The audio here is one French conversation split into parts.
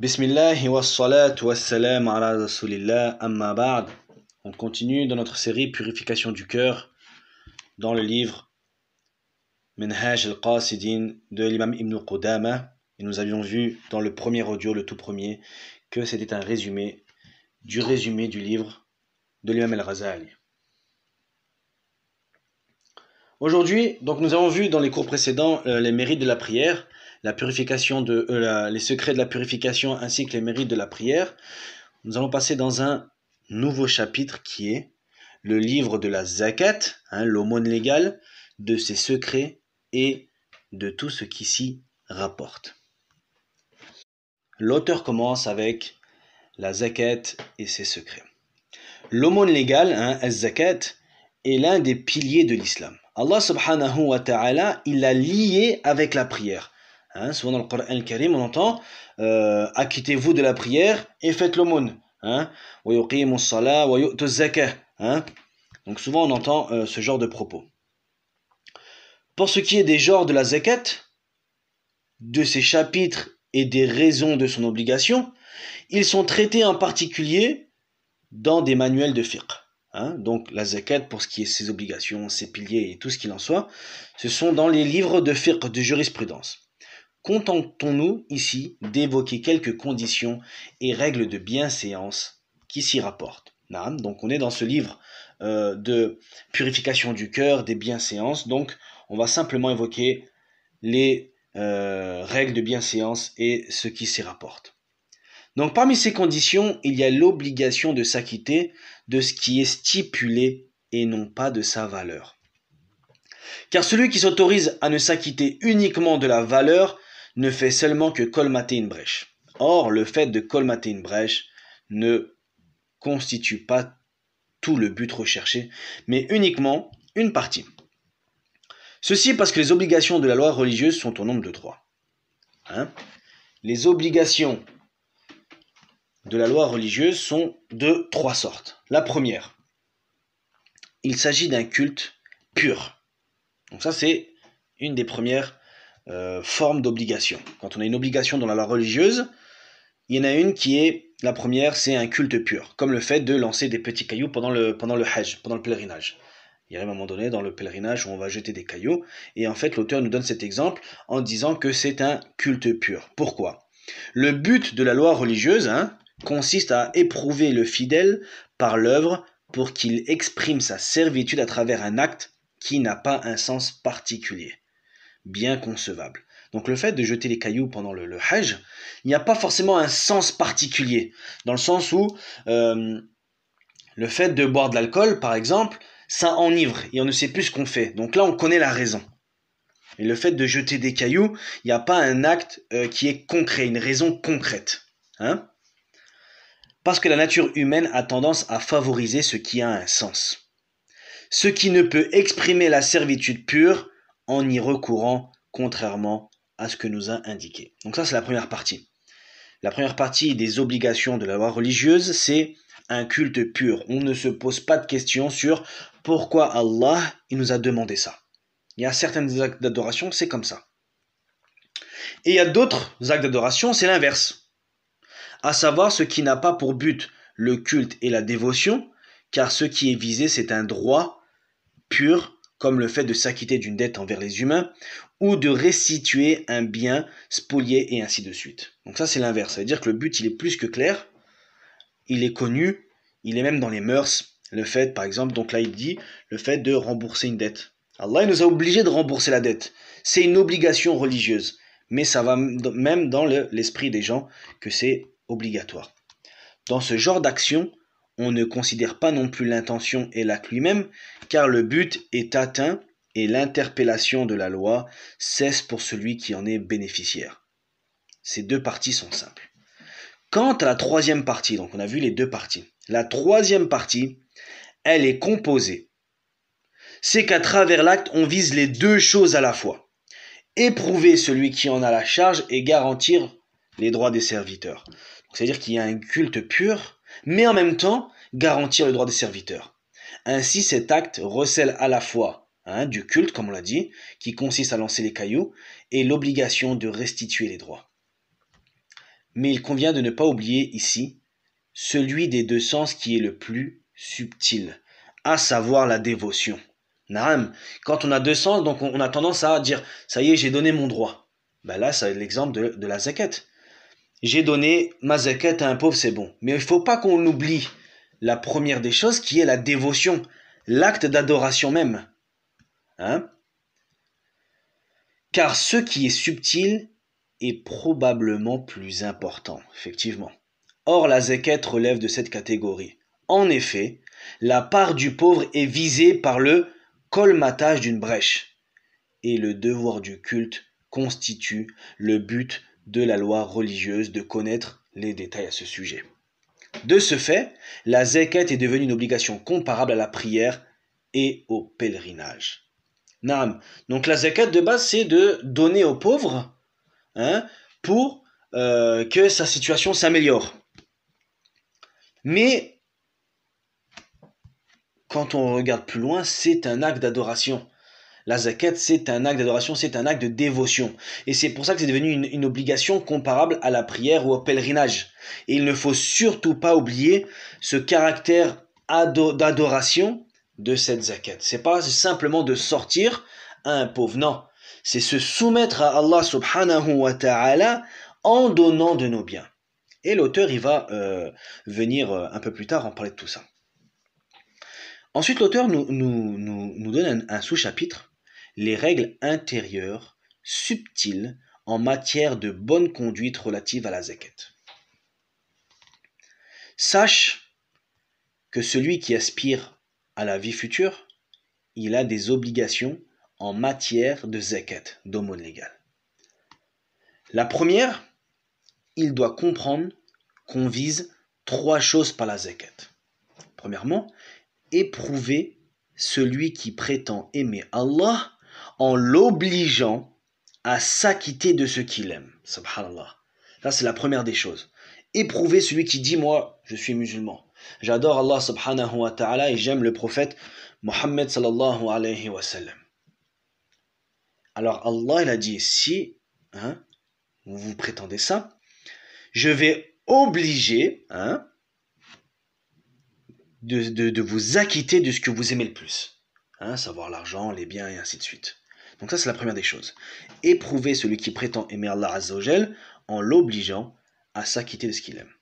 Bismillah wa salatu wa salam ala rasulillah amma ba'd. On continue dans notre série Purification du cœur dans le livre Minhaj al-Qasidin de l'imam Ibn Qudama. Et nous avions vu dans le premier audio, le tout premier, que c'était un résumé du résumé du livre de l'imam al razali Aujourd'hui, donc nous avons vu dans les cours précédents euh, les mérites de la prière la purification de, euh, les secrets de la purification ainsi que les mérites de la prière, nous allons passer dans un nouveau chapitre qui est le livre de la zakat, hein, l'aumône légale, de ses secrets et de tout ce qui s'y rapporte. L'auteur commence avec la zakat et ses secrets. L'aumône légale, hein, zakat, est l'un des piliers de l'islam. Allah subhanahu wa ta'ala, il l'a lié avec la prière. Hein, souvent dans le Coran al-Karim, on entend euh, acquittez-vous de la prière et faites l'aumône. Hein, hein, donc souvent on entend euh, ce genre de propos. Pour ce qui est des genres de la zakat, de ses chapitres et des raisons de son obligation, ils sont traités en particulier dans des manuels de fiqh. donc la zakat pour ce qui est ses obligations, ses piliers et tout ce qu'il en soit, ce sont dans les livres de fiqh, de jurisprudence contentons-nous ici d'évoquer quelques conditions et règles de bienséance qui s'y rapportent. Donc on est dans ce livre euh, de purification du cœur, des bienséances, donc on va simplement évoquer les euh, règles de bienséance et ce qui s'y rapporte. Donc parmi ces conditions, il y a l'obligation de s'acquitter de ce qui est stipulé et non pas de sa valeur. Car celui qui s'autorise à ne s'acquitter uniquement de la valeur ne fait seulement que colmater une brèche. Or, le fait de colmater une brèche ne constitue pas tout le but recherché, mais uniquement une partie. Ceci parce que les obligations de la loi religieuse sont au nombre de trois. Hein? les obligations de la loi religieuse sont de trois sortes. La première, il s'agit d'un culte pur. Donc ça c'est une des premières euh, forme formes d'obligation. Quand on a une obligation dans la loi religieuse, il y en a une qui est, la première, c'est un culte pur, comme le fait de lancer des petits cailloux pendant le, pendant le hajj, pendant le pèlerinage. Il y a un moment donné dans le pèlerinage où on va jeter des cailloux, et en fait l'auteur nous donne cet exemple en disant que c'est un culte pur. Pourquoi Le but de la loi religieuse hein, consiste à éprouver le fidèle par l'œuvre pour qu'il exprime sa servitude à travers un acte qui n'a pas un sens particulier bien concevable. Donc le fait de jeter les cailloux pendant le, Hajj, il n'y a pas forcément un sens particulier, dans le sens où euh, le fait de boire de l'alcool, par exemple, ça enivre et on ne sait plus ce qu'on fait. Donc là, on connaît la raison. Et le fait de jeter des cailloux, il n'y a pas un acte euh, qui est concret, une raison concrète. Hein. Parce que la nature humaine a tendance à favoriser ce qui a un sens. Ce qui ne peut exprimer la servitude pure en y recourant contrairement à ce que nous a indiqué. Donc ça, c'est la première partie. La première partie des obligations de la loi religieuse, c'est un culte pur. On ne se pose pas de questions sur pourquoi Allah il nous a demandé ça. Il y a certains actes d'adoration, c'est comme ça. Et il y a d'autres actes d'adoration, c'est l'inverse. À savoir ce qui n'a pas pour but le culte et la dévotion, car ce qui est visé, c'est un droit pur comme le fait de s'acquitter d'une dette envers les humains, ou de restituer un bien spolié et ainsi de suite. Donc ça c'est l'inverse, cest à dire que le but il est plus que clair, il est connu, il est même dans les mœurs, le fait par exemple, donc là il dit, le fait de rembourser une dette. Allah il nous a obligés de rembourser la dette, c'est une obligation religieuse, mais ça va même dans l'esprit des gens que c'est obligatoire. Dans ce genre d'action, on ne considère pas non plus l'intention et l'acte lui-même, car le but est atteint et l'interpellation de la loi cesse pour celui qui en est bénéficiaire. Ces deux parties sont simples. Quant à la troisième partie, donc on a vu les deux parties, la troisième partie, elle est composée. C'est qu'à travers l'acte, on vise les deux choses à la fois. Éprouver celui qui en a la charge et garantir les droits des serviteurs. C'est-à-dire qu'il y a un culte pur mais en même temps garantir le droit des serviteurs. Ainsi, cet acte recèle à la fois hein, du culte, comme on l'a dit, qui consiste à lancer les cailloux, et l'obligation de restituer les droits. Mais il convient de ne pas oublier ici celui des deux sens qui est le plus subtil, à savoir la dévotion. Naam, quand on a deux sens, donc on a tendance à dire ça y est, j'ai donné mon droit. Ben là, c'est l'exemple de, la zakat j'ai donné ma zakat à un pauvre, c'est bon. Mais il ne faut pas qu'on oublie la première des choses qui est la dévotion, l'acte d'adoration même. Hein Car ce qui est subtil est probablement plus important, effectivement. Or, la zakat relève de cette catégorie. En effet, la part du pauvre est visée par le colmatage d'une brèche. Et le devoir du culte constitue le but de la loi religieuse de connaître les détails à ce sujet. De ce fait, la zekat est devenue une obligation comparable à la prière et au pèlerinage. Naam. Donc la zekat de base, c'est de donner aux pauvres hein, pour euh, que sa situation s'améliore. Mais quand on regarde plus loin, c'est un acte d'adoration. La zakat, c'est un acte d'adoration, c'est un acte de dévotion. Et c'est pour ça que c'est devenu une, obligation comparable à la prière ou au pèlerinage. Et il ne faut surtout pas oublier ce caractère d'adoration de cette zakat. C'est pas simplement de sortir un pauvre, non. C'est se soumettre à Allah subhanahu wa ta'ala en donnant de nos biens. Et l'auteur, il va euh, venir euh, un peu plus tard en parler de tout ça. Ensuite, l'auteur nous, donne un sous-chapitre les règles intérieures, subtiles, en matière de bonne conduite relative à la zakat. Sache que celui qui aspire à la vie future, il a des obligations en matière de zakat, d'aumône légale. La première, il doit comprendre qu'on vise trois choses par la zakat. Premièrement, éprouver celui qui prétend aimer Allah en l'obligeant à s'acquitter de ce qu'il aime. Subhanallah. Ça, c'est la première des choses. Éprouver celui qui dit Moi, je suis musulman. J'adore Allah subhanahu wa ta'ala et j'aime le prophète Mohammed sallallahu alayhi wa sallam. Alors Allah, il a dit Si hein, vous prétendez ça, je vais obliger hein, de, vous acquitter de ce que vous aimez le plus. Hein, savoir l'argent, les biens et ainsi de suite. Donc ça, c'est la première des choses. Éprouver celui qui prétend aimer Allah en l'obligeant à s'acquitter de ce qu'il aime.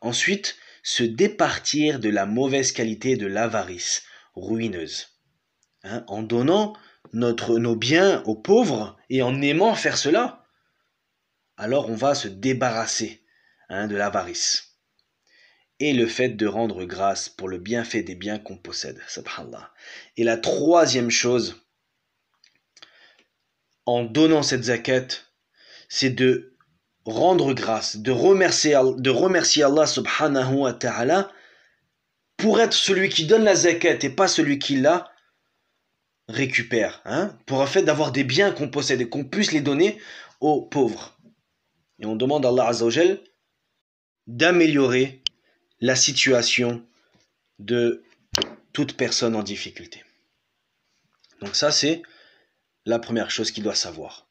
Ensuite, se départir de la mauvaise qualité de l'avarice ruineuse. Hein, en donnant notre, nos biens aux pauvres et en aimant faire cela, alors on va se débarrasser hein, de l'avarice. Et le fait de rendre grâce pour le bienfait des biens qu'on possède, Et la troisième chose, en donnant cette zakat, c'est de rendre grâce, de remercier, Allah subhanahu wa ta'ala pour être celui qui donne la zakat et pas celui qui la récupère. Hein, pour le fait d'avoir des biens qu'on possède et qu'on puisse les donner aux pauvres. Et on demande à Allah Azzawajal d'améliorer la situation de toute personne en difficulté. Donc ça c'est la première chose qu'il doit savoir.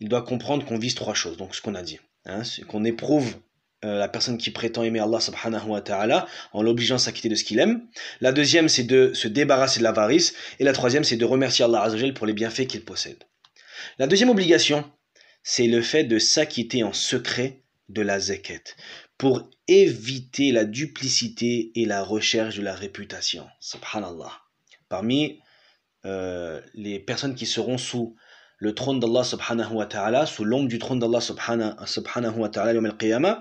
Il doit comprendre qu'on vise trois choses, donc ce qu'on a dit. Hein, qu'on éprouve euh, la personne qui prétend aimer Allah subhanahu wa ta'ala en l'obligeant à s'acquitter de ce qu'il aime. La deuxième, c'est de se débarrasser de l'avarice. Et la troisième, c'est de remercier Allah azajal pour les bienfaits qu'il possède. La deuxième obligation, c'est le fait de s'acquitter en secret de la zakat pour éviter la duplicité et la recherche de la réputation. Subhanallah. Parmi euh, les personnes qui seront sous le trône d'Allah subhanahu wa ta'ala, sous l'ombre du trône d'Allah subhanahu wa ta'ala, il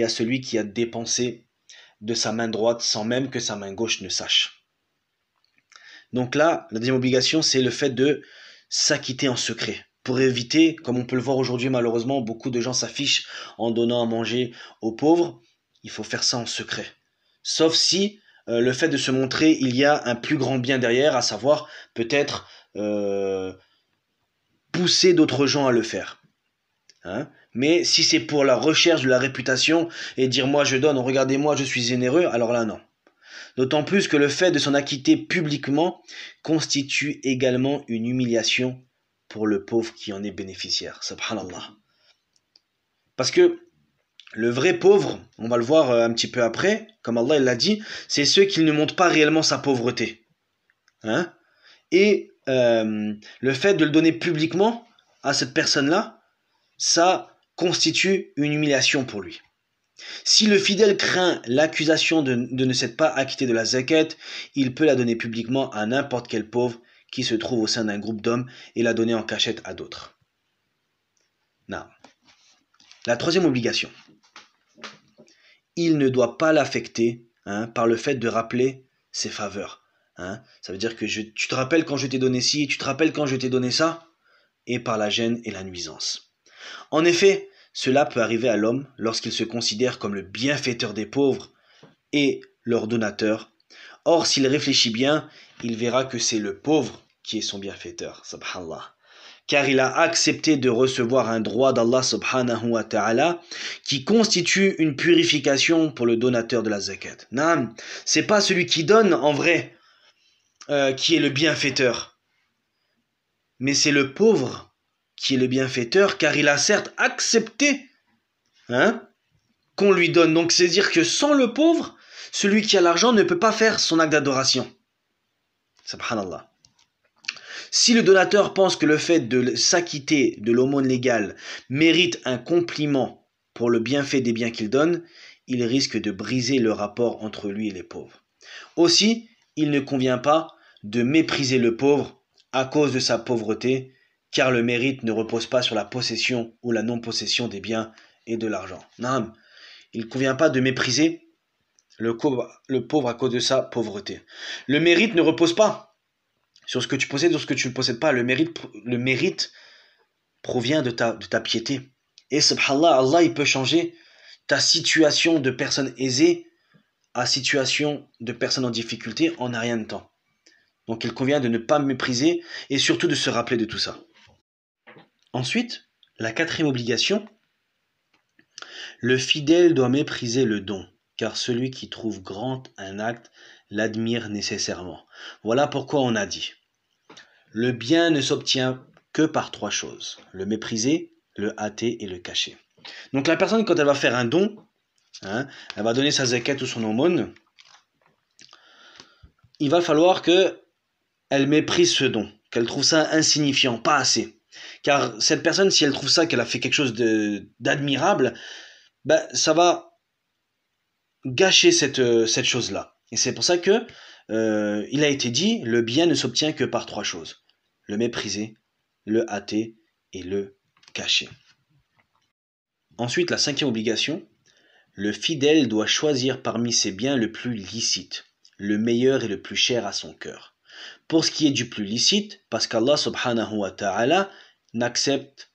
y a celui qui a dépensé de sa main droite sans même que sa main gauche ne sache. Donc là, la deuxième obligation, c'est le fait de s'acquitter en secret. Pour éviter, comme on peut le voir aujourd'hui malheureusement, beaucoup de gens s'affichent en donnant à manger aux pauvres. Il faut faire ça en secret. Sauf si euh, le fait de se montrer, il y a un plus grand bien derrière, à savoir peut-être euh, pousser d'autres gens à le faire. Hein. Mais si c'est pour la recherche de la réputation et dire moi je donne, regardez-moi, je suis généreux, alors là non. D'autant plus que le fait de s'en acquitter publiquement constitue également une humiliation pour le pauvre qui en est bénéficiaire. Subhanallah. Parce que le vrai pauvre, on va le voir euh, un petit peu après, comme Allah l'a dit, c'est ceux qui ne montrent pas réellement sa pauvreté. Hein Et euh, le fait de le donner publiquement à cette personne-là, ça constitue une humiliation pour lui. Si le fidèle craint l'accusation de, ne s'être pas acquitté de la zakat, il peut la donner publiquement à n'importe quel pauvre qui se trouve au sein d'un groupe d'hommes et la donner en cachette à d'autres. La troisième obligation il ne doit pas l'affecter hein, par le fait de rappeler ses faveurs. Hein. Ça veut dire que tu te rappelles quand je t'ai donné ci, tu te rappelles quand je t'ai donné ça, et par la gêne et la nuisance. En effet, cela peut arriver à l'homme lorsqu'il se considère comme le bienfaiteur des pauvres et leur donateur. Or, s'il réfléchit bien, il verra que c'est le pauvre qui est son bienfaiteur. Subhanallah car il a accepté de recevoir un droit d'Allah subhanahu wa ta'ala qui constitue une purification pour le donateur de la zakat. Naam, c'est pas celui qui donne en vrai euh, qui est le bienfaiteur, mais c'est le pauvre qui est le bienfaiteur car il a certes accepté hein, qu'on lui donne. Donc c'est dire que sans le pauvre, celui qui a l'argent ne peut pas faire son acte d'adoration. Subhanallah. Si le donateur pense que le fait de s'acquitter de l'aumône légale mérite un compliment pour le bienfait des biens qu'il donne, il risque de briser le rapport entre lui et les pauvres. Aussi, il ne convient pas de mépriser le pauvre à cause de sa pauvreté, car le mérite ne repose pas sur la possession ou la non-possession des biens et de l'argent. Non, il ne convient pas de mépriser le le pauvre à cause de sa pauvreté. Le mérite ne repose pas sur ce que tu possèdes, ou ce que tu ne possèdes pas. Le mérite, le mérite provient de ta, de ta piété. Et subhanallah, Allah, il peut changer ta situation de personne aisée à situation de personne en difficulté en un rien de temps. Donc il convient de ne pas mépriser et surtout de se rappeler de tout ça. Ensuite, la quatrième obligation, le fidèle doit mépriser le don, car celui qui trouve grand un acte l'admire nécessairement. Voilà pourquoi on a dit. Le bien ne s'obtient que par trois choses, le mépriser, le hâter et le cacher. Donc la personne, quand elle va faire un don, hein, elle va donner sa zaquette ou son aumône, il va falloir que elle méprise ce don, qu'elle trouve ça insignifiant, pas assez. Car cette personne, si elle trouve ça qu'elle a fait quelque chose d'admirable, ben, ça va gâcher euh, cette chose-là. Et c'est pour ça que euh, il a été dit, le bien ne s'obtient que par trois choses. Le mépriser, le hâter et le cacher. Ensuite, la cinquième obligation, le fidèle doit choisir parmi ses biens le plus licite, le meilleur et le plus cher à son cœur. Pour ce qui est du plus licite, parce qu'Allah subhanahu wa ta'ala n'accepte,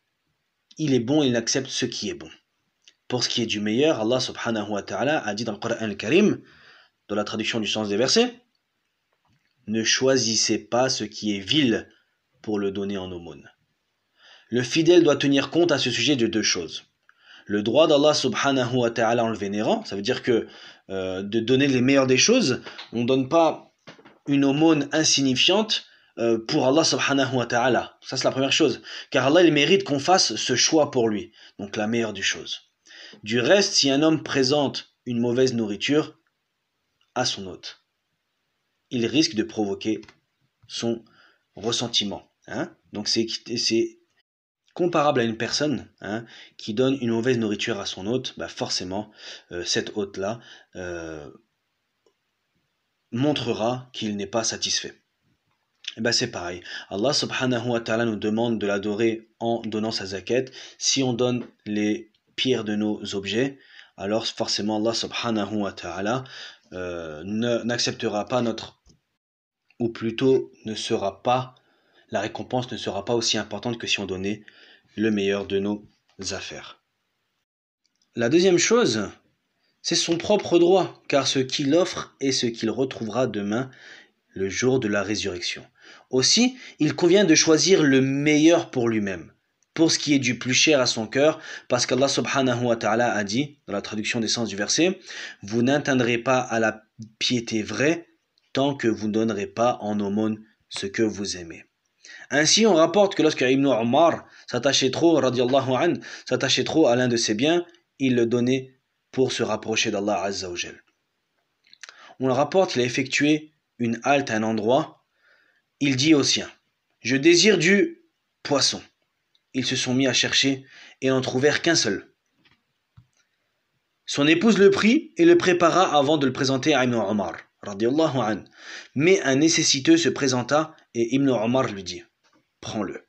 il est bon, il n'accepte ce qui est bon. Pour ce qui est du meilleur, Allah subhanahu wa ta'ala a dit dans le Coran al-Karim, dans la traduction du sens des versets, ne choisissez pas ce qui est vil pour le donner en aumône. Le fidèle doit tenir compte à ce sujet de deux choses. Le droit d'Allah subhanahu wa ta'ala en le vénérant, ça veut dire que euh, de donner les meilleures des choses, on ne donne pas une aumône insignifiante euh, pour Allah subhanahu wa ta'ala. Ça c'est la première chose. Car Allah il mérite qu'on fasse ce choix pour lui. Donc la meilleure des choses. Du reste, si un homme présente une mauvaise nourriture à son hôte, il risque de provoquer son ressentiment. Hein Donc c'est comparable à une personne hein, qui donne une mauvaise nourriture à son hôte, bah forcément, euh, cette cet hôte-là euh, montrera qu'il n'est pas satisfait. Eh ben, c'est pareil. Allah subhanahu wa ta'ala nous demande de l'adorer en donnant sa zakat. Si on donne les pires de nos objets, alors forcément Allah subhanahu wa ta'ala euh, n'acceptera pas notre ou plutôt ne sera pas, la récompense ne sera pas aussi importante que si on donnait le meilleur de nos affaires. La deuxième chose, c'est son propre droit, car ce qu'il offre est ce qu'il retrouvera demain, le jour de la résurrection. Aussi, il convient de choisir le meilleur pour lui-même, pour ce qui est du plus cher à son cœur, parce qu'Allah subhanahu wa ta'ala a dit, dans la traduction des sens du verset, Vous n'atteindrez pas à la piété vraie tant que vous ne donnerez pas en aumône ce que vous aimez. Ainsi, on rapporte que lorsque Ibn Omar s'attachait trop, s'attachait trop à l'un de ses biens, il le donnait pour se rapprocher d'Allah Azzawajal. On le rapporte qu'il a effectué une halte à un endroit. Il dit aux siens Je désire du poisson. Ils se sont mis à chercher et n'en trouvèrent qu'un seul. Son épouse le prit et le prépara avant de le présenter à Ibn Omar. Mais un nécessiteux se présenta et Ibn Omar lui dit Prends-le.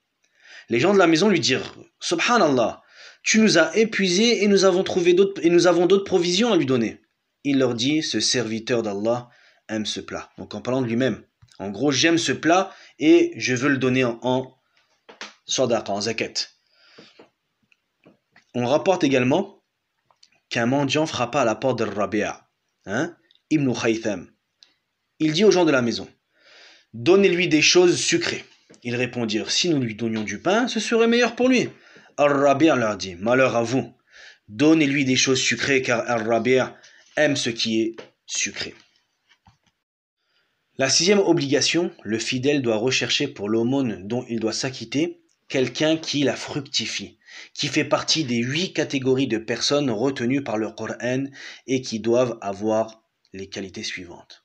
Les gens de la maison lui dirent Subhanallah, tu nous as épuisés et nous avons trouvé d'autres et nous avons d'autres provisions à lui donner. Il leur dit Ce serviteur d'Allah aime ce plat. Donc en parlant de lui-même. En gros, j'aime ce plat et je veux le donner en, en en zakat. On rapporte également qu'un mendiant frappa à la porte de Rabia, hein, Ibn Khaytham. Il dit aux gens de la maison, Donnez-lui des choses sucrées. Ils répondirent, Si nous lui donnions du pain, ce serait meilleur pour lui. al Ar-Rabir leur dit, Malheur à vous. Donnez-lui des choses sucrées, car Al-Rabi' aime ce qui est sucré. La sixième obligation, le fidèle doit rechercher pour l'aumône dont il doit s'acquitter quelqu'un qui la fructifie, qui fait partie des huit catégories de personnes retenues par le Coran et qui doivent avoir les qualités suivantes.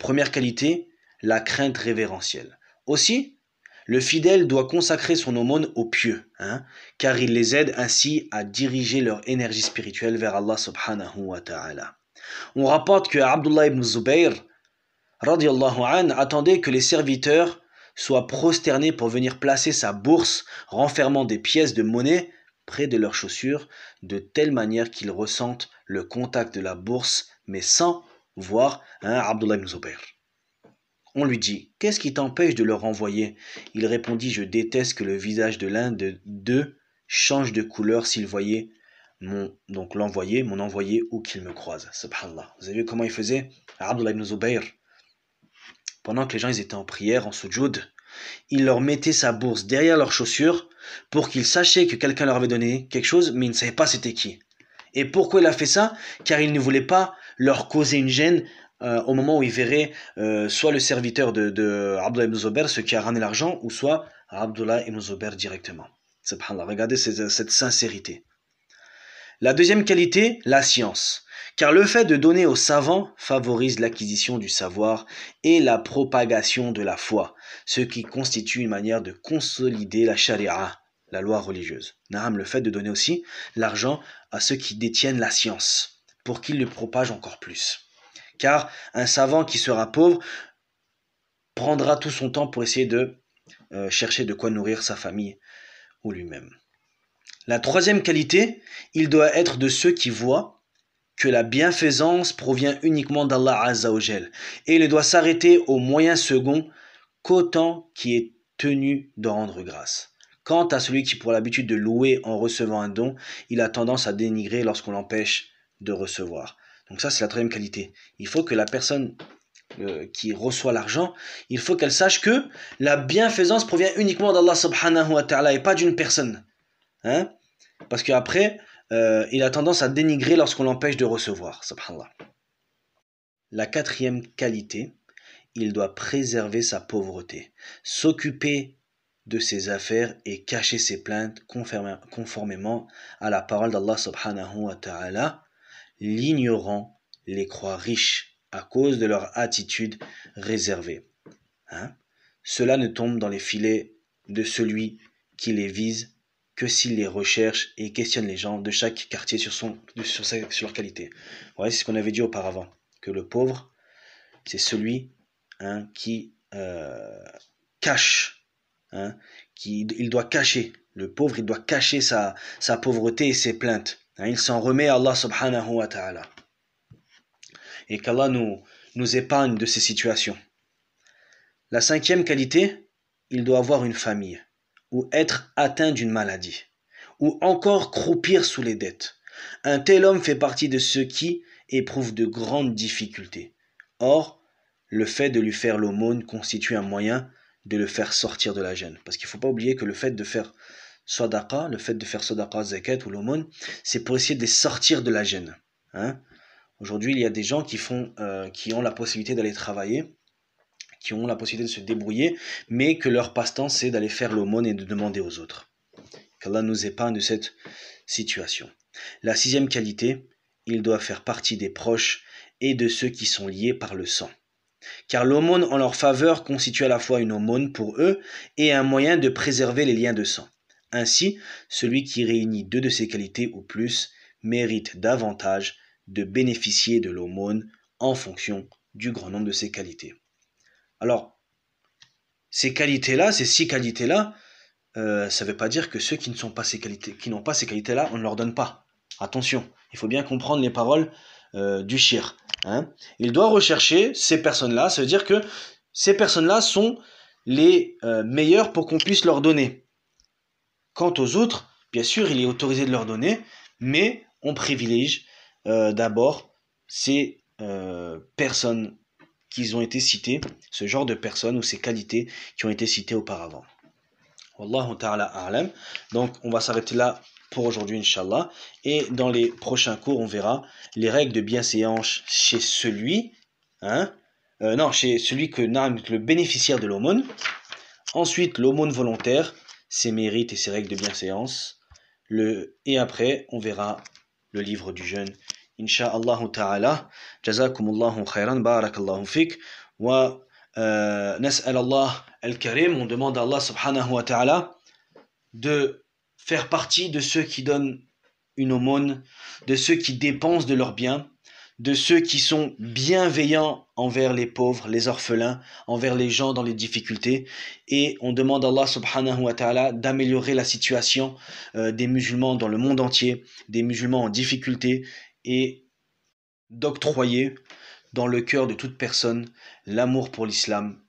Première qualité, la crainte révérentielle. Aussi, le fidèle doit consacrer son aumône aux pieux, hein, car il les aide ainsi à diriger leur énergie spirituelle vers Allah subhanahu wa ta'ala. On rapporte que Abdullah ibn Zubayr radiallahu an, attendait que les serviteurs soient prosternés pour venir placer sa bourse renfermant des pièces de monnaie près de leurs chaussures, de telle manière qu'ils ressentent le contact de la bourse, mais sans Voir hein, Abdullah ibn Zubair. On lui dit Qu'est-ce qui t'empêche de leur envoyer Il répondit Je déteste que le visage de l'un de deux change de couleur s'il voyait mon, donc mon envoyé, ou qu'il me croise. là Vous avez vu comment il faisait Abdullah ibn Zubair Pendant que les gens ils étaient en prière, en sujoud, il leur mettait sa bourse derrière leurs chaussures pour qu'ils sachaient que quelqu'un leur avait donné quelque chose, mais ils ne savaient pas c'était qui. Et pourquoi il a fait ça Car il ne voulait pas leur causer une gêne euh, au moment où ils verraient euh, soit le serviteur de, de ibn Zubair, ce qui a ramené l'argent, ou soit Abdullah ibn Zubair directement. Subhanallah, regardez cette, euh, cette sincérité. La deuxième qualité, la science. Car le fait de donner aux savants favorise l'acquisition du savoir et la propagation de la foi, ce qui constitue une manière de consolider la charia, la loi religieuse. Naham, le fait de donner aussi l'argent à ceux qui détiennent la science pour qu'il le propage encore plus. Car un savant qui sera pauvre prendra tout son temps pour essayer de euh, chercher de quoi nourrir sa famille ou lui-même. La troisième qualité, il doit être de ceux qui voient que la bienfaisance provient uniquement d'Allah Azzawajal et il doit s'arrêter au moyen second qu'autant qui est tenu de rendre grâce. Quant à celui qui pour l'habitude de louer en recevant un don, il a tendance à dénigrer lorsqu'on l'empêche de recevoir. Donc ça, c'est la troisième qualité. Il faut que la personne euh, qui reçoit l'argent, il faut qu'elle sache que la bienfaisance provient uniquement d'Allah subhanahu wa ta'ala et pas d'une personne. Hein. Parce qu'après, euh, il a tendance à dénigrer lorsqu'on l'empêche de recevoir, La quatrième qualité, il doit préserver sa pauvreté, s'occuper de ses affaires et cacher ses plaintes conformément à la parole d'Allah subhanahu wa ta'ala l'ignorant les croit riches à cause de leur attitude réservée. Hein. Cela ne tombe dans les filets de celui qui les vise que s'il les recherche et questionne les gens de chaque quartier sur, son, sur, leur qualité. Ouais, c'est ce qu'on avait dit auparavant, que le pauvre, c'est celui hein, qui euh, cache, hein, qui, il doit cacher, le pauvre, il doit cacher sa pauvreté et ses plaintes. Hein, il s'en remet à Allah subhanahu wa ta'ala. Et qu'Allah nous, nous épargne de ces situations. La cinquième qualité, il doit avoir une famille, ou être atteint d'une maladie, ou encore croupir sous les dettes. Un tel homme fait partie de ceux qui éprouvent de grandes difficultés. Or, le fait de lui faire l'aumône constitue un moyen de le faire sortir de la gêne. Parce qu'il ne faut pas oublier que le fait de faire sadaqa, le fait de faire sadaqa, zakat ou l'aumône, c'est pour essayer de sortir de la gêne. Hein. Aujourd'hui, il y a des gens qui, font, euh, qui ont la possibilité d'aller travailler, qui ont la possibilité de se débrouiller, mais que leur passe-temps, c'est d'aller faire l'aumône et de demander aux autres. Qu'Allah nous épargne de cette situation. La sixième qualité, il doit faire partie des proches et de ceux qui sont liés par le sang. Car l'aumône en leur faveur constitue à la fois une aumône pour eux et un moyen de préserver les liens de sang. Ainsi, celui qui réunit deux de ces qualités ou plus mérite davantage de bénéficier de l'aumône en fonction du grand nombre de ses qualités. Alors, ces qualités-là, ces six qualités-là, euh, ça ne veut pas dire que ceux qui pas n'ont pas ces qualités-là, on ne leur donne pas. Attention, il faut bien comprendre les paroles euh, du shir. Hein. Il doit rechercher ces personnes-là, ça veut dire que ces personnes-là sont les euh, meilleures pour qu'on puisse leur donner. Quant aux autres, bien sûr, il est autorisé de leur donner, mais on privilégie euh, d'abord ces euh, personnes qui ont été citées, ce genre de personnes ou ces qualités qui ont été citées auparavant. Wallahu ta'ala a'lam. Donc, on va s'arrêter là pour aujourd'hui, inshallah. Et dans les prochains cours, on verra les règles de bienséance chez celui, hein, euh, non, chez celui que le bénéficiaire de l'aumône. Ensuite, l'aumône volontaire ses mérites et ses règles de bienséance. Le, et après, on verra le livre du jeûne. Inch'Allah ta'ala. Jazakumullahu khairan. Barakallahu fik. Wa euh, nas'al Allah al-Karim. On demande à Allah subhanahu wa ta'ala de faire partie de ceux qui donnent une aumône, de ceux qui dépensent de leurs biens de ceux qui sont bienveillants envers les pauvres, les orphelins, envers les gens dans les difficultés. Et on demande à Allah subhanahu wa ta'ala d'améliorer la situation euh, des musulmans dans le monde entier, des musulmans en difficulté, et d'octroyer dans le cœur de toute personne l'amour pour l'islam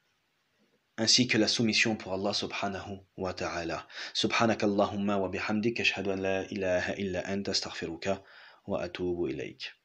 ainsi que la soumission pour Allah subhanahu wa ta'ala. Subhanakallahumma wa bihamdik, ashhadu an la ilaha illa anta astaghfiruka wa atubu ilayk.